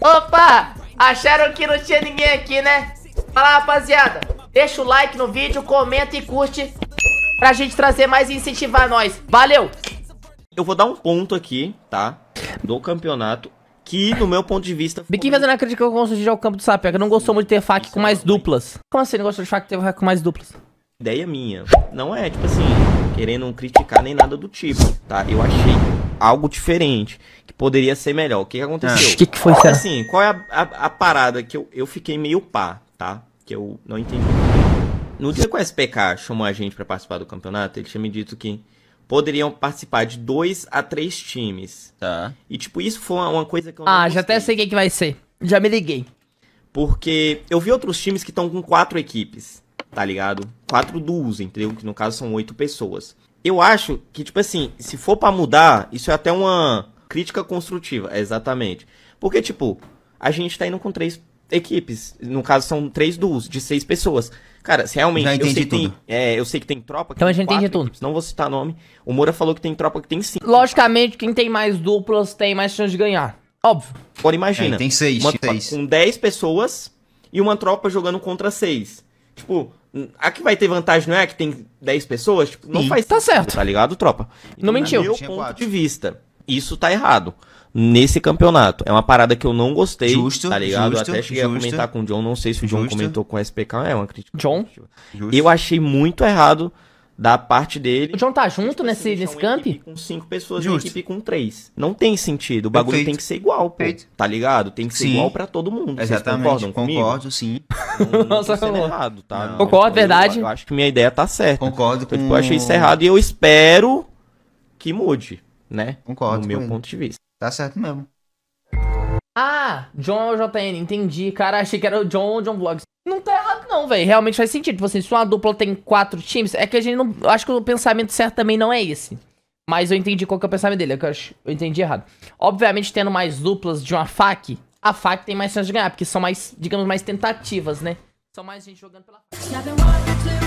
Opa! Acharam que não tinha ninguém aqui, né? Fala, rapaziada. Deixa o like no vídeo, comenta e curte pra gente trazer mais e incentivar nós. Valeu! Eu vou dar um ponto aqui, tá? Do campeonato. Que, no meu ponto de vista... Biquinho fazendo não acredito que eu gosto de o campo do Sapeca. Não gostou muito de ter fac com mais duplas. Como assim não gostou de fac ter fac com mais duplas? Ideia minha. Não é, tipo assim, querendo criticar nem nada do tipo, tá? Eu achei algo diferente, que poderia ser melhor. O que, que ah. aconteceu? O que, que foi, cara? Assim, qual é a, a, a, parada que eu, eu fiquei meio pá, tá? Que eu não entendi. No dia que o SPK chamou a gente para participar do campeonato, ele tinha me dito que poderiam participar de dois a três times. Tá. E, tipo, isso foi uma coisa que eu Ah, já até sei quem que vai ser. Já me liguei. Porque eu vi outros times que estão com quatro equipes, tá ligado? Quatro duos, entendeu? Que no caso são oito pessoas. Eu acho que, tipo assim, se for para mudar, isso é até uma crítica construtiva, exatamente. Porque, tipo, a gente tá indo com três equipes. No caso, são três duos de seis pessoas. Cara, se realmente. Já entendi eu sei tudo. Tem, é, eu sei que tem tropa. Que então a gente entende tudo. não vou citar nome. O Moura falou que tem tropa que tem cinco. Logicamente, quem tem mais duplas tem mais chance de ganhar. Óbvio. Agora imagina. É, tem seis, uma, seis. Com dez pessoas e uma tropa jogando contra seis. Tipo, a que vai ter vantagem não é a que tem 10 pessoas? Tipo, não faz Tá certo. Tá ligado, tropa? Então, não mentiu. meu ponto quatro. de vista, isso tá errado. Nesse campeonato. É uma parada que eu não gostei. Justo, tá ligado? Justo, Até cheguei justo. a comentar com o John. Não sei se o John comentou com o SPK. É uma crítica. John? Eu achei muito errado da parte dele. O John tá tipo assim, junto nesse, nesse camp? Com cinco pessoas Justo. e equipe com três. Não tem sentido. O bagulho Perfeito. tem que ser igual, pô. Perfeito. Tá ligado? Tem que ser sim. igual para todo mundo. Exatamente. Vocês concordam comigo? Concordo, sim. Não, não errado, tá? Não, concordo, tipo, eu, verdade. Eu, eu, acho que minha ideia tá certa. Concordo então, tipo, com... Eu, tipo, eu achei isso errado e eu espero que mude, né? Concordo. No meu ponto de vista. Tá certo mesmo. Ah, John é o JN, entendi. Cara, achei que era o John John Vlogs. Não tá errado não, velho. Realmente faz sentido. Tipo assim, se uma dupla tem quatro times, é que a gente não... Acho que o pensamento certo também não é esse. Mas eu entendi qual que é o pensamento dele, é eu, acho, eu entendi errado. Obviamente, tendo mais duplas de uma FAC, a FAC tem mais chance de ganhar, porque são mais, digamos, mais tentativas, né? São mais gente jogando pela FAC.